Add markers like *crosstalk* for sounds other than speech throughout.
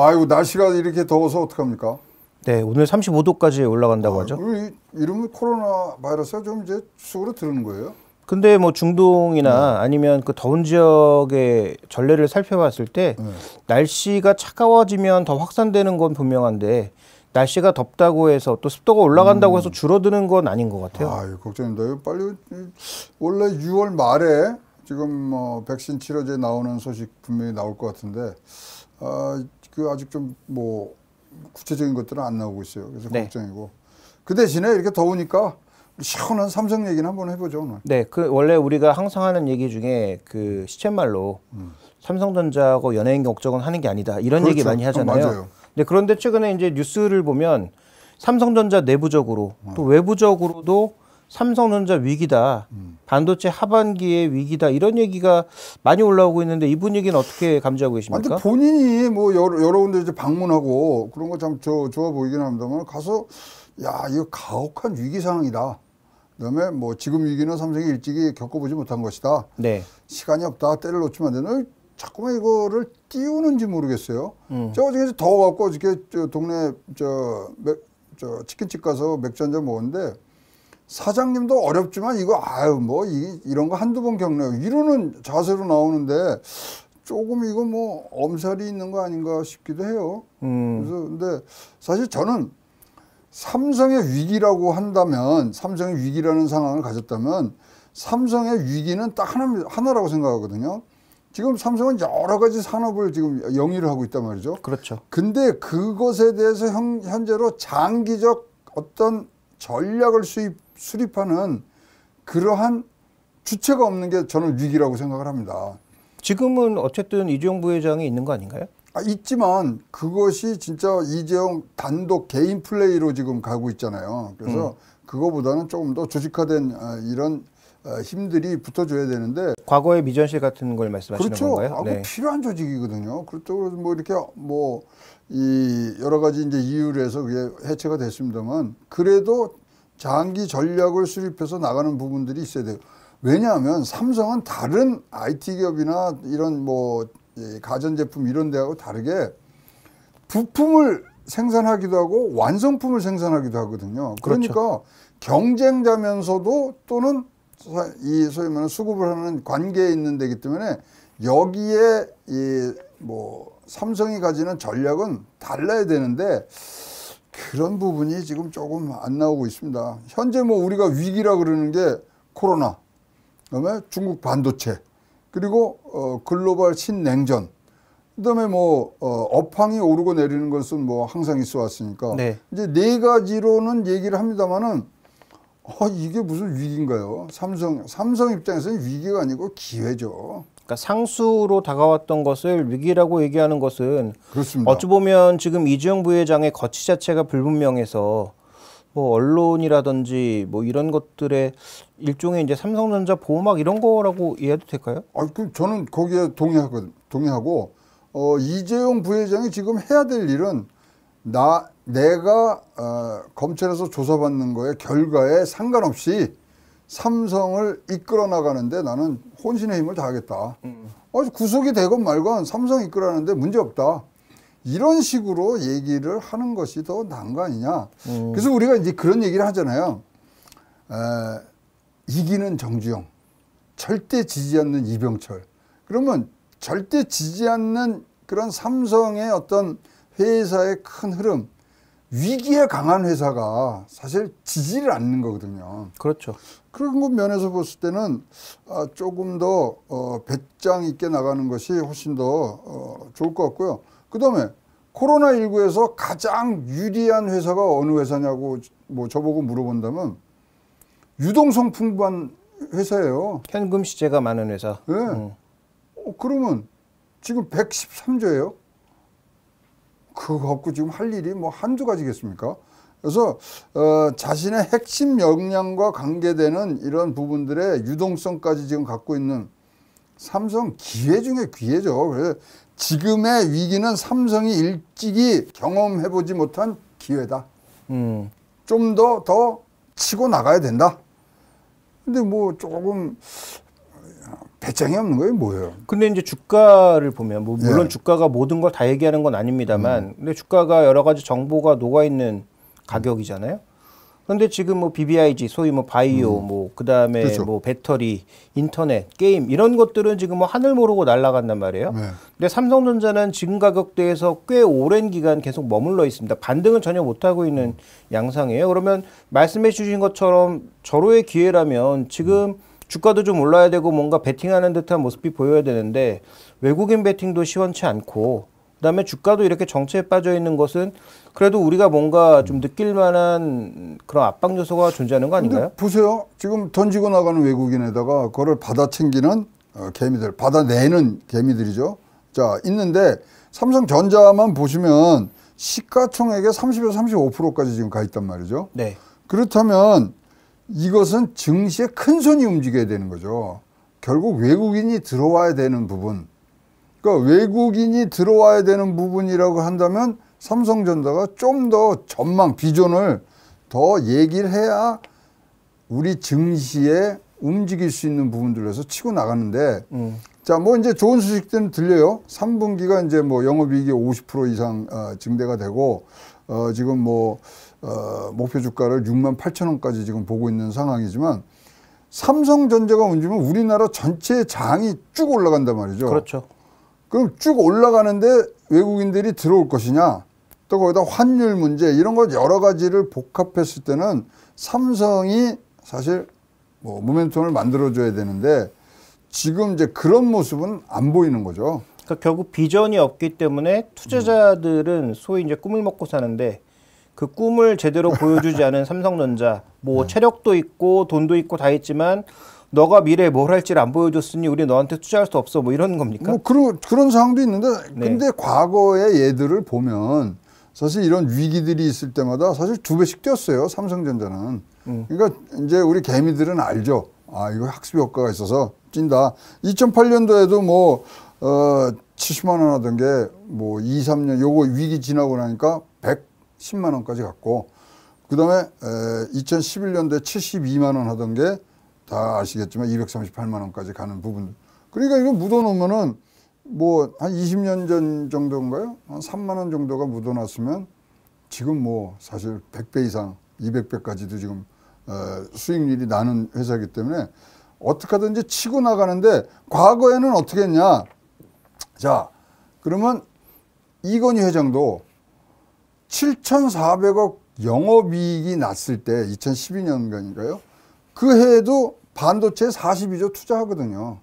아이고 날씨가 이렇게 더워서 어떡합니까? 네, 오늘 35도까지 올라간다고 아, 하죠. 이러면 코로나 바이러스가 좀 이제 수으로 들는 거예요? 근데 뭐 중동이나 네. 아니면 그 더운 지역의 전례를 살펴봤을 때 네. 날씨가 차가워지면 더 확산되는 건 분명한데 날씨가 덥다고 해서 또 습도가 올라간다고 음. 해서 줄어드는 건 아닌 것 같아요. 아, 걱정입니다. 빨리 원래 6월 말에 지금 뭐 백신 치료제 나오는 소식 분명히 나올 것 같은데 아, 그 아직 좀 뭐 구체적인 것들은 안 나오고 있어요. 그래서 네. 걱정이고. 그 대신에 이렇게 더우니까 시원한 삼성 얘기는 한번 해보죠 오늘. 네, 그 원래 우리가 항상 하는 얘기 중에 그 시쳇말로 음. 삼성전자하고 연예인 걱정은 하는 게 아니다 이런 그렇죠. 얘기 많이 아, 하잖아요. 어, 네, 그런데 최근에 이제 뉴스를 보면 삼성전자 내부적으로 어. 또 외부적으로도 삼성전자 위기다. 반도체 하반기에 위기다. 이런 얘기가 많이 올라오고 있는데 이 분위기는 어떻게 감지하고 계십니까? 아니, 본인이 뭐 여러, 여러 군데 이제 방문하고 그런 거 참 좋아 보이긴 합니다만 가서 야, 이거 가혹한 위기 상황이다. 그다음에 뭐 지금 위기는 삼성이 일찍이 겪어보지 못한 것이다. 네. 시간이 없다. 때를 놓치면 안 되는. 자꾸만 이거를 띄우는지 모르겠어요. 음. 제가 어저 더워갖고 어저께 동네 저, 맥, 저 치킨집 가서 맥주 한잔 먹었는데 사장님도 어렵지만 이거 아유 뭐 이, 이런 거 한두 번 겪네요. 이러는 자세로 나오는데 조금 이거 뭐 엄살이 있는 거 아닌가 싶기도 해요. 음. 그래서 근데 사실 저는 삼성의 위기라고 한다면 삼성의 위기라는 상황을 가졌다면 삼성의 위기는 딱 하나, 하나라고 생각하거든요. 지금 삼성은 여러 가지 산업을 지금 영위를 하고 있단 말이죠. 그렇죠. 근데 그것에 대해서 현, 현재로 장기적 어떤 전략을 수입 수립하는 그러한 주체가 없는 게 저는 위기라고 생각을 합니다. 지금은 어쨌든 이재용 부회장이 있는 거 아닌가요? 아, 있지만 그것이 진짜 이재용 단독 개인 플레이로 지금 가고 있잖아요. 그래서 음. 그거보다는 조금 더 조직화된 어, 이런 어, 힘들이 붙어줘야 되는데 과거의 미전실 같은 걸 말씀하시는 그렇죠. 건가요? 아, 네. 필요한 조직이거든요. 그렇다고 뭐 이렇게 뭐이 여러 가지 이제 이유로 해서 그게 해체가 됐습니다만 그래도 장기 전략을 수립해서 나가는 부분들이 있어야 돼요. 왜냐하면 삼성은 다른 IT 기업이나 이런 뭐 가전제품 이런 데하고 다르게 부품을 생산하기도 하고 완성품을 생산하기도 하거든요. 그러니까 그렇죠. 경쟁자면서도 또는 이 소위 말하는 수급을 하는 관계에 있는 데기 때문에 여기에 이 뭐 삼성이 가지는 전략은 달라야 되는데 그런 부분이 지금 조금 안 나오고 있습니다. 현재 뭐 우리가 위기라 그러는 게 코로나, 그다음에 중국 반도체, 그리고 어, 글로벌 신냉전, 그다음에 뭐 어, 업황이 오르고 내리는 것은 뭐 항상 있어 왔으니까 네. 이제 네 가지로는 얘기를 합니다만은 어, 이게 무슨 위기인가요? 삼성 삼성 입장에서는 위기가 아니고 기회죠. 그러니까 상수로 다가왔던 것을 위기라고 얘기하는 것은 그렇습니다. 어찌 보면 지금 이재용 부회장의 거취 자체가 불분명해서 뭐 언론이라든지 뭐 이런 것들의 일종의 이제 삼성전자 보호막 이런 거라고 이해해도 될까요? 아, 그 저는 거기에 동의하고 동의하고 어, 이재용 부회장이 지금 해야 될 일은 나 내가 어, 검찰에서 조사받는 거에 결과에 상관없이 삼성을 이끌어 나가는데 나는 혼신의 힘을 다하겠다. 음. 구속이 되건 말건 삼성 이끌어가는데 문제 없다. 이런 식으로 얘기를 하는 것이 더 나은 거 아니냐. 음. 그래서 우리가 이제 그런 얘기를 하잖아요. 에, 이기는 정주영, 절대 지지 않는 이병철. 그러면 절대 지지 않는 그런 삼성의 어떤 회사의 큰 흐름, 위기에 강한 회사가 사실 지지를 않는 거거든요. 그렇죠. 그런 면에서 봤을 때는 아, 조금 더 어, 배짱 있게 나가는 것이 훨씬 더 어, 좋을 것 같고요. 그 다음에 코로나19에서 가장 유리한 회사가 어느 회사냐고 뭐 저보고 물어본다면 유동성 풍부한 회사예요. 현금 시제가 많은 회사. 네. 음. 어, 그러면 지금 113조예요. 그거 갖고 지금 할 일이 뭐 한두 가지겠습니까? 그래서 어, 자신의 핵심 역량과 관계되는 이런 부분들의 유동성까지 지금 갖고 있는 삼성 기회 중에 기회죠. 그래서 지금의 위기는 삼성이 일찍이 경험해보지 못한 기회다. 음. 좀더더 더 치고 나가야 된다. 근데 뭐 조금 배짱이 없는 거예요, 뭐예요? 근데 이제 주가를 보면 뭐 물론 예. 주가가 모든 걸 다 얘기하는 건 아닙니다만 음. 근데 주가가 여러 가지 정보가 녹아 있는 가격이잖아요. 근데 지금 뭐 BBIG 소위 뭐 바이오 음. 뭐 그다음에 그렇죠. 뭐 배터리, 인터넷, 게임 이런 것들은 지금 뭐 하늘 모르고 날라간단 말이에요. 네. 근데 삼성전자는 지금 가격대에서 꽤 오랜 기간 계속 머물러 있습니다. 반등은 전혀 못 하고 있는 음. 양상이에요. 그러면 말씀해 주신 것처럼 절호의 기회라면 지금 음. 주가도 좀 올라야 되고 뭔가 베팅하는 듯한 모습이 보여야 되는데 외국인 베팅도 시원치 않고 그다음에 주가도 이렇게 정체에 빠져 있는 것은 그래도 우리가 뭔가 좀 느낄 만한 그런 압박 요소가 존재하는 거 아닌가요? 보세요. 지금 던지고 나가는 외국인에다가 그걸 받아 챙기는 어, 개미들, 받아내는 개미들이죠. 자, 있는데 삼성전자만 보시면 시가총액의 30에서 35%까지 지금 가 있단 말이죠. 네. 그렇다면 이것은 증시에큰 손이 움직여야 되는 거죠. 결국 외국인이 들어와야 되는 부분. 그러니까 외국인이 들어와야 되는 부분이라고 한다면 삼성전자가 좀 더 전망, 비전을 더 얘기를 해야 우리 증시에 움직일 수 있는 부분들에서 치고 나가는데 음. 자, 뭐 이제 좋은 소식들은 들려요. 3분기가 이제 뭐 영업이익이 50% 이상 어, 증대가 되고 어, 지금 뭐 어, 목표 주가를 6만 8천 원까지 지금 보고 있는 상황이지만 삼성전자가 움직이면 우리나라 전체 장이 쭉 올라간단 말이죠. 그렇죠. 그럼 쭉 올라가는데 외국인들이 들어올 것이냐 또 거기다 환율 문제 이런 것 여러 가지를 복합했을 때는 삼성이 사실 뭐 모멘텀을 만들어줘야 되는데 지금 이제 그런 모습은 안 보이는 거죠. 그러니까 결국 비전이 없기 때문에 투자자들은 소위 이제 꿈을 먹고 사는데 그 꿈을 제대로 보여주지 않은 삼성전자 뭐 네. 체력도 있고 돈도 있고 다 있지만 너가 미래에 뭘 할지를 안 보여줬으니 우리 너한테 투자할 수 없어 뭐 이런 겁니까? 뭐 그런 그런 상황도 있는데 네. 근데 과거의 예들을 보면 사실 이런 위기들이 있을 때마다 사실 두 배씩 뛰었어요 삼성전자는 음. 그러니까 이제 우리 개미들은 알죠 아 이거 학습 효과가 있어서 찐다 2008년도에도 뭐 어, 70만 원 하던 게 뭐 2, 3년 요거 위기 지나고 나니까 100 10만 원까지 갔고 그다음에 2011년도에 72만 원 하던 게 다 아시겠지만 238만 원까지 가는 부분. 그러니까 이거 묻어 놓으면은 뭐 한 20년 전 정도인가요? 한 3만 원 정도가 묻어 놨으면 지금 뭐 사실 100배 이상 200배까지도 지금 수익률이 나는 회사이기 때문에 어떻게 하든지 치고 나가는데 과거에는 어떻게 했냐. 자, 그러면 이건희 회장도 7,400억 영업이익이 났을 때 2012년인가요? 그 해에도 반도체 42조 투자하거든요.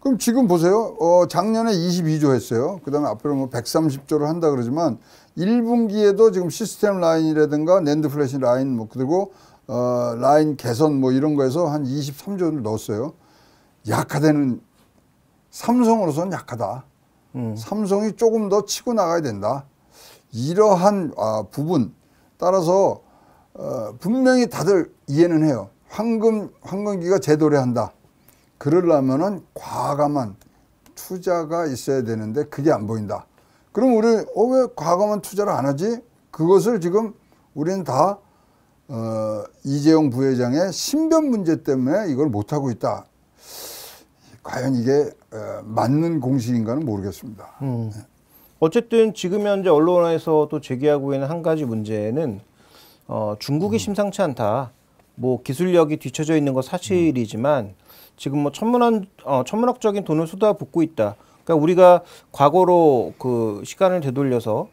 그럼 지금 보세요. 어, 작년에 22조 했어요. 그 다음에 앞으로 뭐 130조를 한다 그러지만 1분기에도 지금 시스템 라인이라든가 랜드 플래시 라인 뭐 그리고 어, 라인 개선 뭐 이런 거에서 한 23조를 넣었어요. 약화되는 삼성으로서는 약하다. 음. 삼성이 조금 더 치고 나가야 된다. 이러한 아, 부분 따라서 어, 분명히 다들 이해는 해요. 황금 황금기가 제도래한다. 그러려면은 과감한 투자가 있어야 되는데 그게 안 보인다. 그럼 우리 어, 왜 과감한 투자를 안 하지? 그것을 지금 우리는 다 어, 이재용 부회장의 신변 문제 때문에 이걸 못 하고 있다. 과연 이게 어, 맞는 공식인가는 모르겠습니다. 음. 네. 어쨌든 지금 현재 언론에서 또 제기하고 있는 한 가지 문제는 어, 중국이 음. 심상치 않다. 뭐 기술력이 뒤쳐져 있는 건 사실이지만 지금 뭐 천문학 어, 천문학적인 돈을 쏟아붓고 있다. 그러니까 우리가 과거로 그 시간을 되돌려서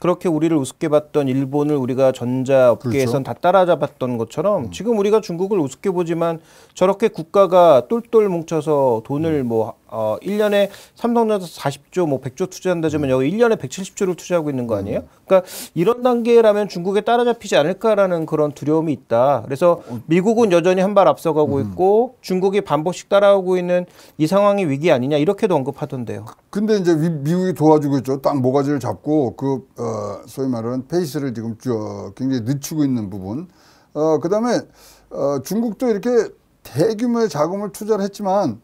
그렇게 우리를 우습게 봤던 일본을 우리가 전자 업계에선 그렇죠. 다 따라잡았던 것처럼 음. 지금 우리가 중국을 우습게 보지만 저렇게 국가가 똘똘 뭉쳐서 돈을 음. 뭐 어, 1년에 삼성전자 40조, 뭐 100조 투자한다지만 여기 1년에 170조를 투자하고 있는 거 아니에요? 음. 그러니까 이런 단계라면 중국에 따라잡히지 않을까라는 그런 두려움이 있다. 그래서 어. 미국은 여전히 한 발 앞서가고 음. 있고 중국이 반복씩 따라오고 있는 이 상황이 위기 아니냐 이렇게도 언급하던데요. 그, 근데 이제 미국이 도와주고 있죠. 딱 모가지를 잡고 그, 어, 소위 말하는 페이스를 지금 쭉 굉장히 늦추고 있는 부분. 어, 그 다음에 어, 중국도 이렇게 대규모의 자금을 투자를 했지만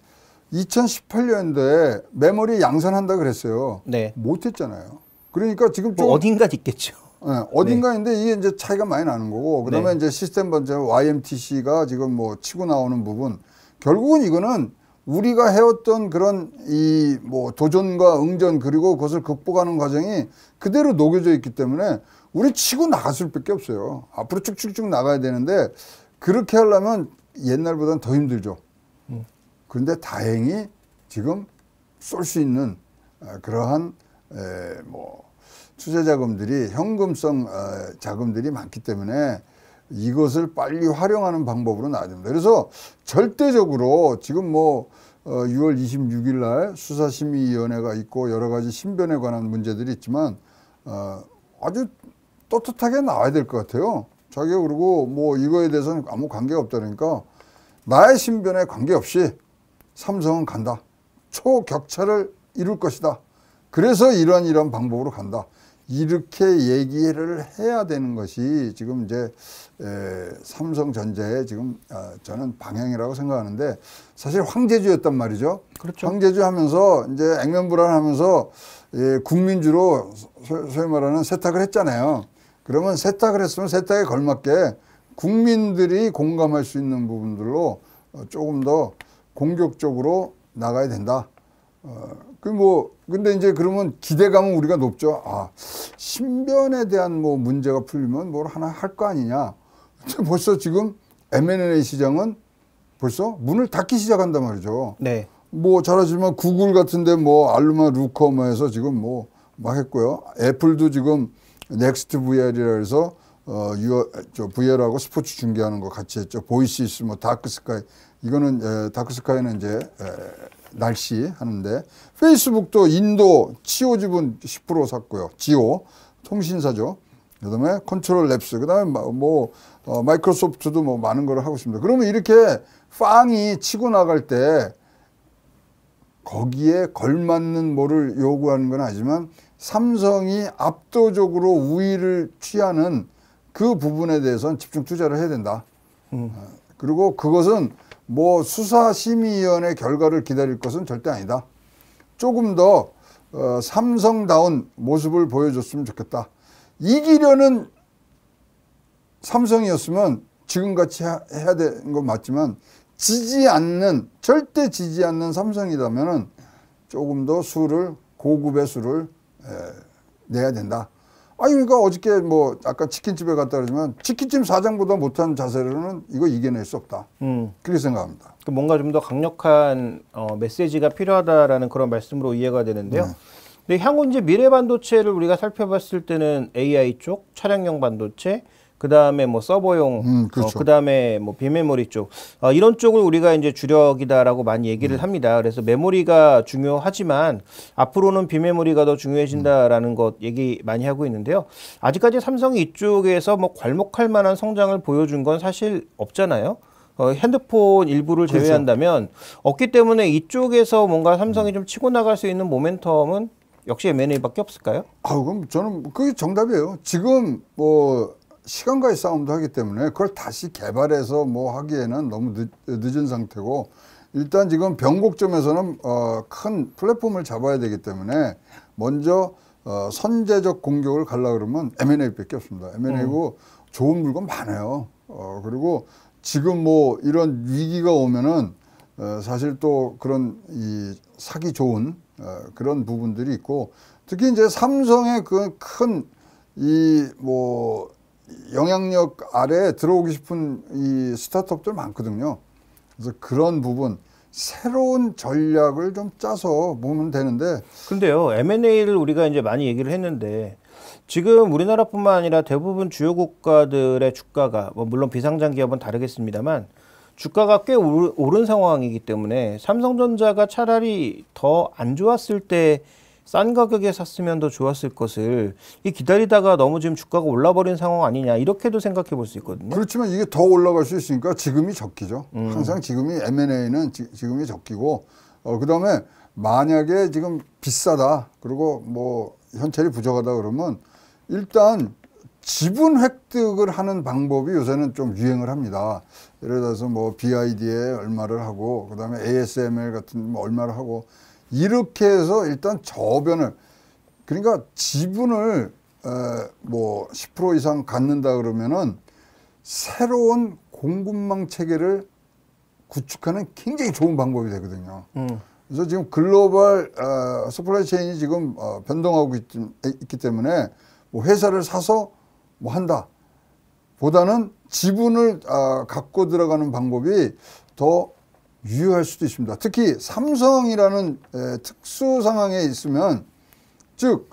2018년도에 메모리 양산한다 그랬어요. 네. 못했잖아요. 그러니까 지금 뭐 어딘가 있겠죠. 예, 네, 어딘가인데 네. 이게 이제 차이가 많이 나는 거고 그다음에 네. 이제 시스템 번째 YMTC가 지금 뭐 치고 나오는 부분 결국은 이거는 우리가 해왔던 그런 이 뭐 도전과 응전 그리고 그것을 극복하는 과정이 그대로 녹여져 있기 때문에 우리 치고 나갔을 밖에 없어요. 앞으로 쭉쭉쭉 나가야 되는데 그렇게 하려면 옛날보다는 더 힘들죠. 그런데 다행히 지금 쏠 수 있는 어, 그러한 뭐 투자 자금들이 현금성 어, 자금들이 많기 때문에 이것을 빨리 활용하는 방법으로 나아줍니다 그래서 절대적으로 지금 뭐 6월 어, 26일 날 수사심의위원회가 있고 여러 가지 신변에 관한 문제들이 있지만 아주 떳떳하게 나와야 될 것 같아요. 자기가 그리고 뭐 이거에 대해서는 아무 관계가 없다니까 나의 신변에 관계없이 삼성은 간다. 초격차를 이룰 것이다. 그래서 이런 이런 방법으로 간다. 이렇게 얘기를 해야 되는 것이 지금 이제 삼성전자의 지금 아, 저는 방향이라고 생각하는데 사실 황제주였단 말이죠. 그렇죠. 황제주 하면서 이제 액면불안 하면서 예, 국민주로 소위 말하는 세탁을 했잖아요. 그러면 세탁을 했으면 세탁에 걸맞게 국민들이 공감할 수 있는 부분들로 어, 조금 더 공격적으로 나가야 된다. 어, 그뭐 근데 이제 그러면 기대감은 우리가 높죠. 아 신변에 대한 뭐 문제가 풀리면 뭘 하나 할 거 아니냐. 근데 벌써 지금 M&A 시장은 벌써 문을 닫기 시작한단 말이죠. 네. 뭐 잘하지만 구글 같은데 뭐 알루마 루커마에서 뭐 지금 뭐 막 했고요. 애플도 지금 넥스트 VR이라 해서 어, 유저 VR하고 스포츠 중계하는 거 같이 했죠. 보이시스 뭐 다크 스카이 이거는 다크스카이는 이제 날씨 하는데 페이스북도 인도 치오 지분 10% 샀고요. 지오 통신사죠. 그다음에 컨트롤 랩스 그다음에 뭐 어, 마이크로소프트도 뭐 많은 걸 하고 있습니다. 그러면 이렇게 빵이 치고 나갈 때 거기에 걸맞는 뭐를 요구하는 건 아니지만 삼성이 압도적으로 우위를 취하는 그 부분에 대해서는 집중 투자를 해야 된다. 음. 어, 그리고 그것은 뭐 수사심의위원회 결과를 기다릴 것은 절대 아니다. 조금 더 어, 삼성다운 모습을 보여줬으면 좋겠다. 이기려는 삼성이었으면 지금같이 하, 해야 되는 건 맞지만 지지 않는 절대 지지 않는 삼성이라면 조금 더 수를 고급의 수를 에, 내야 된다. 아니 그러니까 어저께 뭐 아까 치킨집에 갔다 그러지만 치킨집 사장보다 못한 자세로는 이거 이겨낼 수 없다. 음. 그렇게 생각합니다. 그 뭔가 좀 더 강력한 어, 메시지가 필요하다라는 그런 말씀으로 이해가 되는데요. 네. 근데 향후 이제 미래 반도체를 우리가 살펴봤을 때는 AI 쪽, 차량용 반도체, 그 다음에 뭐 서버용, 음, 어, 그렇죠. 어, 그다음에 뭐 비메모리 쪽 어, 이런 쪽을 우리가 이제 주력이다라고 많이 얘기를 음. 합니다. 그래서 메모리가 중요하지만 앞으로는 비메모리가 더 중요해진다라는 음. 것 얘기 많이 하고 있는데요. 아직까지 삼성이 이쪽에서 뭐 괄목할 만한 성장을 보여준 건 사실 없잖아요. 어, 핸드폰 일부를 그렇죠. 제외한다면 그렇죠. 없기 때문에 이쪽에서 뭔가 삼성이 음. 좀 치고 나갈 수 있는 모멘텀은 역시 M&A밖에 없을까요? 아, 그럼 저는 그게 정답이에요. 지금 뭐 시간과의 싸움도 하기 때문에 그걸 다시 개발해서 뭐 하기에는 너무 늦, 늦은 상태고 일단 지금 변곡점에서는 어, 큰 플랫폼을 잡아야 되기 때문에 먼저 어, 선제적 공격을 갈라 그러면 M&A밖에 없습니다. M&A고 음. 좋은 물건 많아요. 어, 그리고 지금 뭐 이런 위기가 오면은 어, 사실 또 그런 이 사기 좋은 어, 그런 부분들이 있고 특히 이제 삼성의 그큰이뭐 영향력 아래에 들어오기 싶은 이 스타트업들 많거든요. 그래서 그런 부분 새로운 전략을 좀 짜서 보면 되는데 근데요 M&A를 우리가 이제 많이 얘기를 했는데 지금 우리나라뿐만 아니라 대부분 주요 국가들의 주가가 뭐 물론 비상장 기업은 다르겠습니다만 주가가 꽤 오른 상황이기 때문에 삼성전자가 차라리 더 안 좋았을 때싼 가격에 샀으면 더 좋았을 것을 이 기다리다가 너무 지금 주가가 올라버린 상황 아니냐 이렇게도 생각해 볼 수 있거든요. 그렇지만 이게 더 올라갈 수 있으니까 지금이 적기죠. 음. 항상 지금이 M&A는 지, 금이 적기고 어, 그다음에 만약에 지금 비싸다 그리고 뭐 현찰이 부족하다 그러면 일단 지분 획득을 하는 방법이 요새는 좀 유행을 합니다. 예를 들어서 뭐 BID에 얼마를 하고 그다음에 ASML 같은 뭐 얼마를 하고 이렇게 해서 일단 저변을 그러니까 지분을 어, 뭐10% 이상 갖는다 그러면은 새로운 공급망 체계를 구축하는 굉장히 좋은 방법이 되거든요. 음. 그래서 지금 글로벌 어, 서플라이 체인이 지금 어, 변동하고 있, 기 때문에 뭐 회사를 사서 뭐 한다 보다는 지분을 어, 갖고 들어가는 방법이 더 유효할 수도 있습니다. 특히 삼성이라는 에, 특수 상황에 있으면 즉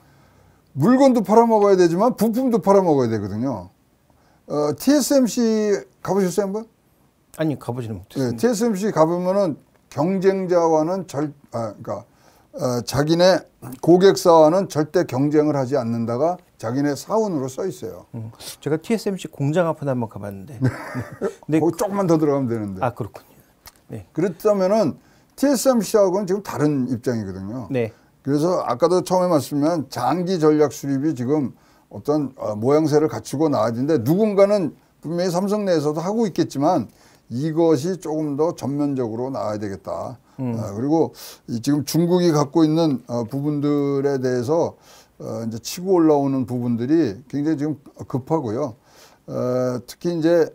물건도 팔아먹어야 되지만 부품도 팔아먹어야 되거든요. 어, TSMC 가보셨어요 한번? 아니 가보지는 네, 못했습니다. 네, TSMC 가보면은 경쟁자와는 절 아, 그러니까 어, 자기네 고객사와는 절대 경쟁을 하지 않는다가 자기네 사원으로 써 있어요. 음, 제가 TSMC 공장 앞에 한번 가봤는데. *laughs* 네. 근데 조금만 더 들어가면 되는데. 아 그렇군요. 네. 그렇다면은 TSMC하고는 지금 다른 입장이거든요. 네. 그래서 아까도 처음에 말씀드린 장기 전략 수립이 지금 어떤 어, 모양새를 갖추고 나아야는데 누군가는 분명히 삼성 내에서도 하고 있겠지만 이것이 조금 더 전면적으로 나와야 되겠다. 음. 어, 그리고 이 지금 중국이 갖고 있는 어, 부분들에 대해서 어, 이제 치고 올라오는 부분들이 굉장히 지금 급하고요. 어, 특히 이제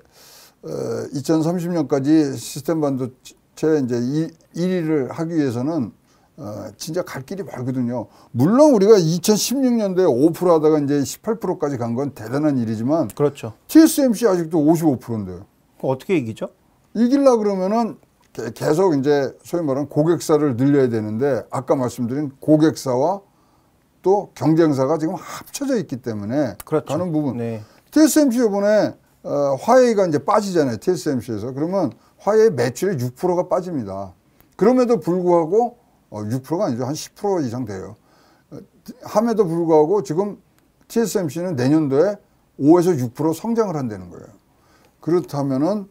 어, 2030년까지 시스템 반도체 이제 이, 1위를 하기 위해서는 어, 진짜 갈 길이 멀거든요. 물론 우리가 2016년도에 5% 하다가 이제 18%까지 간 건 대단한 일이지만 그렇죠. TSMC 아직도 55%인데요. 어떻게 이기죠? 이길라 그러면은 계속 이제 소위 말하는 고객사를 늘려야 되는데 아까 말씀드린 고객사와 또 경쟁사가 지금 합쳐져 있기 때문에 그렇죠. 가는 부분. 네. TSMC 이번에 어, 화웨이가 이제 빠지잖아요. TSMC에서. 그러면 화웨이 매출의 6%가 빠집니다. 그럼에도 불구하고 어, 6%가 아니죠. 한 10% 이상 돼요. 어, 함에도 불구하고 지금 TSMC는 내년도에 5에서 6% 성장을 한다는 거예요. 그렇다면은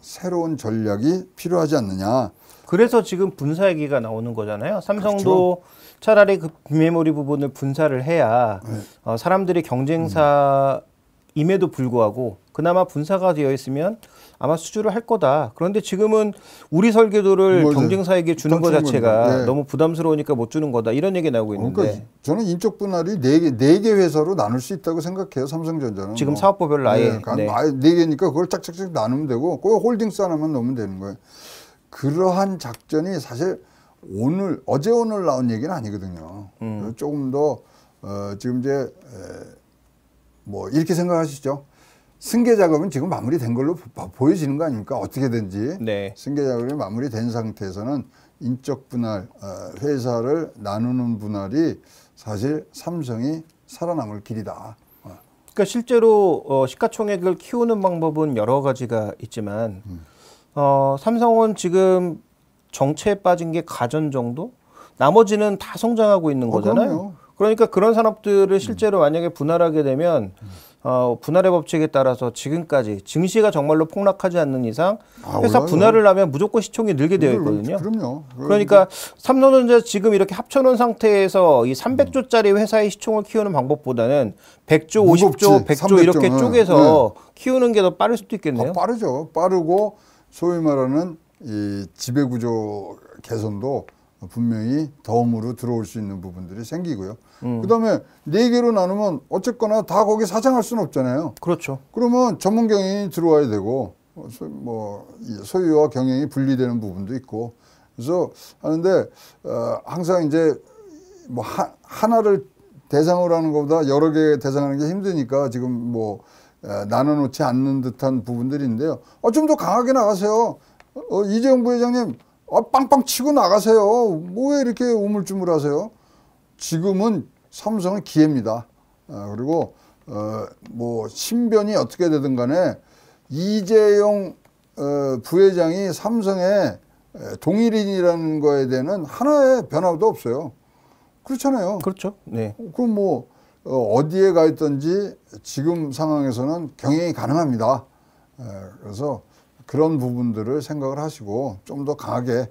새로운 전략이 필요하지 않느냐. 그래서 지금 분사 얘기가 나오는 거잖아요. 삼성도 그렇죠. 차라리 그 비메모리 부분을 분사를 해야 네. 어, 사람들이 경쟁사임에도 불구하고 그나마 분사가 되어 있으면 아마 수주를 할 거다. 그런데 지금은 우리 설계도를 뭐 경쟁사에게 주는 것 자체가 네. 너무 부담스러우니까 못 주는 거다. 이런 얘기 나오고 있는데. 그러니까 저는 인적 분할이 네개네개 네 회사로 나눌 수 있다고 생각해요. 삼성전자는. 지금 뭐. 사업부별로 아예. 네, 그러니까 네. 4개니까 아, 그걸 짝짝짝 나누면 되고 그 홀딩스 하나만 넣으면 되는 거예요. 그러한 작전이 사실 오늘 어제 오늘 나온 얘기는 아니거든요. 음. 조금 더 어, 지금 이제 에, 뭐 이렇게 생각하시죠. 승계 작업은 지금 마무리된 걸로 보여지는 거 아닙니까? 어떻게든지 네. 승계 작업이 마무리된 상태에서는 인적 분할 어, 회사를 나누는 분할이 사실 삼성이 살아남을 길이다. 어. 그러니까 실제로 어, 시가총액을 키우는 방법은 여러 가지가 있지만 음. 어, 삼성은 지금 정체에 빠진 게 가전 정도, 나머지는 다 성장하고 있는 거잖아요. 어, 그러니까 그런 산업들을 음. 실제로 음. 만약에 분할하게 되면. 음. 어, 분할의 법칙에 따라서 지금까지 증시가 정말로 폭락하지 않는 이상 아, 회사 올 분할을 하면 무조건 시총이 늘게 되어 있거든요. 그럼요. 그러니까 삼성전자 지금 이렇게 합쳐놓은 상태에서 이 300조짜리 회사의 시총을 키우는 방법보다는 100조, 무겁지. 50조, 100조 이렇게 네. 쪼개서 네. 키우는 게 더 빠를 수도 있겠네요. 빠르죠. 빠르고 소위 말하는 이 지배구조 개선도 분명히 덤으로 들어올 수 있는 부분들이 생기고요. 음. 그다음에 네 개로 나누면 어쨌거나 다 거기 사장할 수는 없잖아요. 그렇죠. 그러면 전문 경영이 들어와야 되고 뭐 소유와 경영이 분리되는 부분도 있고 그래서 하는데 어, 항상 이제 뭐 하, 하나를 대상으로 하는 것보다 여러 개 대상하는 게 힘드니까 지금 뭐 나눠놓지 않는 듯한 부분들인데요. 어, 좀 더 강하게 나가세요. 어, 어 이재용 부회장님 아, 빵빵 치고 나가세요. 뭐에 이렇게 우물쭈물 하세요? 지금은 삼성은 기회입니다. 아, 그리고 어, 뭐 신변이 어떻게 되든 간에 이재용 어, 부회장이 삼성의 동일인이라는 거에 대한 하나의 변화도 없어요. 그렇잖아요. 그렇죠. 네. 어, 그럼 뭐 어, 어디에 가 있든지 지금 상황에서는 경영이 가능합니다. 그래서 그런 부분들을 생각을 하시고 좀 더 강하게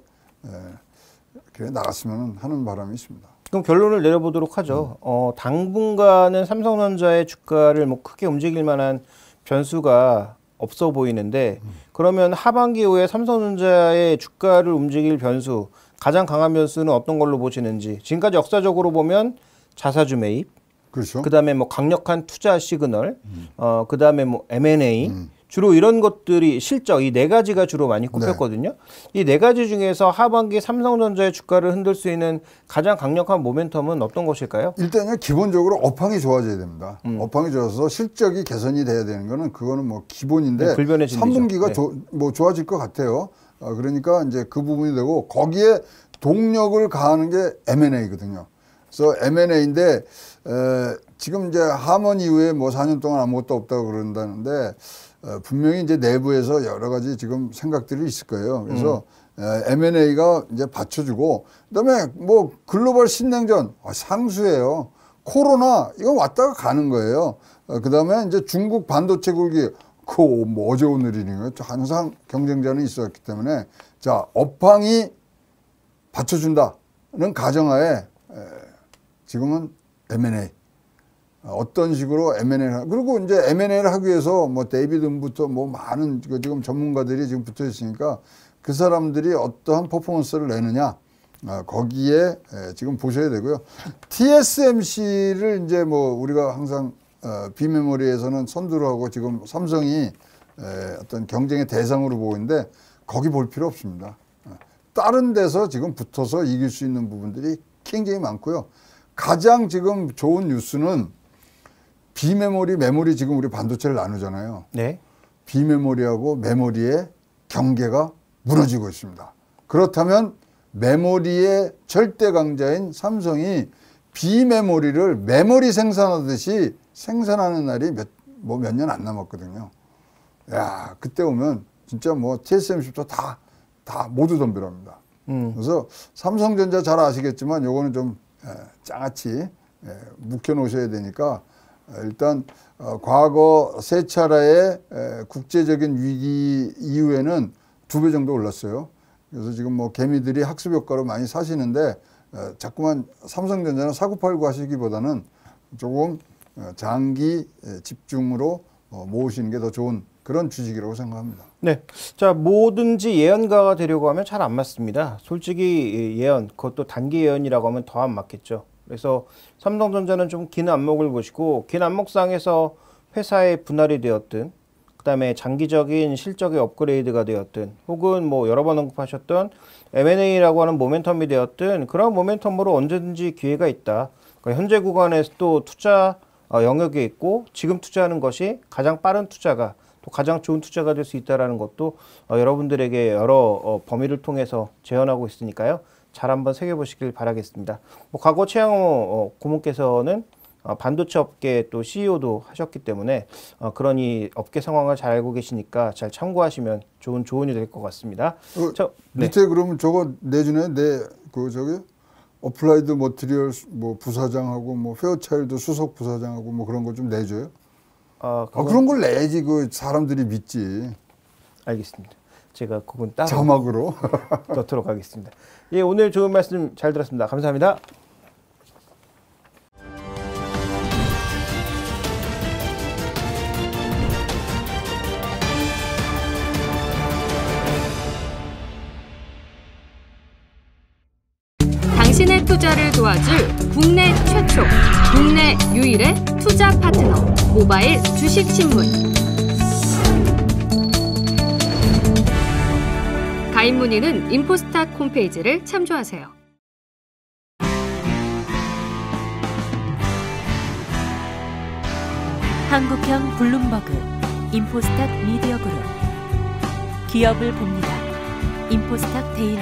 이렇게 나갔으면 하는 바람이 있습니다. 그럼 결론을 내려보도록 하죠. 음. 어, 당분간은 삼성전자의 주가를 뭐 크게 움직일 만한 변수가 없어 보이는데 음. 그러면 하반기 후에 삼성전자의 주가를 움직일 변수 가장 강한 변수는 어떤 걸로 보시는지 지금까지 역사적으로 보면 자사주 매입 그렇죠. 그다음에 뭐 강력한 투자 시그널 음. 어 그다음에 뭐 M&A 음. 주로 이런 것들이 실적 이 네 가지가 주로 많이 네. 꼽혔거든요. 이 네 가지 중에서 하반기 삼성전자의 주가를 흔들 수 있는 가장 강력한 모멘텀은 어떤 것일까요? 일단은 기본적으로 업황이 좋아져야 됩니다. 음. 업황이 좋아서 실적이 개선이 돼야 되는 거는 그거는 뭐 기본인데 네, 3분기가 네. 조, 뭐 좋아질 것 같아요. 아, 그러니까 이제 그 부분이 되고 거기에 동력을 가하는 게 M&A거든요. 그래서 M&A인데 어, 지금 이제 하먼 이후에 뭐 4년 동안 아무것도 없다고 그런다는데 어, 분명히 이제 내부에서 여러 가지 지금 생각들이 있을 거예요. 그래서 음. 에, 어, M&A가 이제 받쳐주고 그다음에 뭐 글로벌 신냉전 아, 상수예요. 코로나 이거 왔다가 가는 거예요. 어, 그다음에 이제 중국 반도체 굴기 그뭐 어제 오늘 일이에요. 항상 경쟁자는 있었기 때문에 자 업황이 받쳐준다는 가정하에 에, 지금은 M&A. 어떤 식으로 M&A를 그리고 이제 M&A를 하기 위해서 뭐 데이비든부터 뭐 많은 그 지금 전문가들이 지금 붙어 있으니까 그 사람들이 어떠한 퍼포먼스를 내느냐 아, 거기에 지금 보셔야 되고요. TSMC를 이제 뭐 우리가 항상 어, 비메모리에서는 선두로 하고 지금 삼성이 어떤 경쟁의 대상으로 보이는데 거기 볼 필요 없습니다. 어, 다른 데서 지금 붙어서 이길 수 있는 부분들이 굉장히 많고요. 가장 지금 좋은 뉴스는 비메모리, 메모리 지금 우리 반도체를 나누잖아요. 네. 비메모리하고 메모리의 경계가 무너지고 있습니다. 그렇다면 메모리의 절대 강자인 삼성이 비메모리를 메모리 생산하듯이 생산하는 날이 몇 뭐 몇 년 안 남았거든요. 야 그때 오면 진짜 뭐 TSMC도 다 다 모두 덤벼랍니다. 음. 그래서 삼성전자 잘 아시겠지만 요거는 좀 장아찌 예, 예, 묵혀 놓으셔야 되니까 어, 일단 어, 과거 세 차례의 국제적인 위기 이후에는 두 배 정도 올랐어요. 그래서 지금 뭐 개미들이 학습 효과로 많이 사시는데 어, 자꾸만 삼성전자는 사고팔고 하시기보다는 조금 장기 집중으로 모으시는 게 더 좋은 그런 주식이라고 생각합니다. 네. 자, 뭐든지 예언가가 되려고 하면 잘 안 맞습니다. 솔직히 예언, 그것도 단기 예언이라고 하면 더 안 맞겠죠. 그래서 삼성전자는 좀 긴 안목을 보시고, 긴 안목상에서 회사의 분할이 되었든, 그 다음에 장기적인 실적의 업그레이드가 되었든, 혹은 뭐 여러 번 언급하셨던 M&A라고 하는 모멘텀이 되었든, 그런 모멘텀으로 언제든지 기회가 있다. 그러니까 현재 구간에서또 투자 어, 영역에 있고, 지금 투자하는 것이 가장 빠른 투자가 또 뭐 가장 좋은 투자가 될 수 있다라는 것도 어, 여러분들에게 여러 어, 범위를 통해서 재현하고 있으니까요. 잘 한번 새겨보시길 바라겠습니다. 뭐 과거 최양호 어, 고문께서는 어, 반도체 업계 또 CEO도 하셨기 때문에 어, 그러니 업계 상황을 잘 알고 계시니까 잘 참고하시면 좋은 조언이 될 것 같습니다. 어, 저, 네. 밑에 네. 그러면 저거 내주네 내그 저기 어플라이드 머티리얼 뭐 부사장하고 뭐 페어차일드 수석 부사장하고 뭐 그런 거 좀 내줘요. 어, 그건... 아, 그런 걸 내야지 그 사람들이 믿지. 알겠습니다. 제가 그건 따로 자막으로 넣도록 하겠습니다. 예, 오늘 좋은 말씀 잘 들었습니다. 감사합니다. 투자를 도와줄 국내 최초, 국내 유일의 투자 파트너 모바일 주식신문. 가입 문의는 인포스탁 홈페이지를 참조하세요. 한국형 블룸버그 인포스탁 미디어그룹 기업을 봅니다. 인포스탁 데일리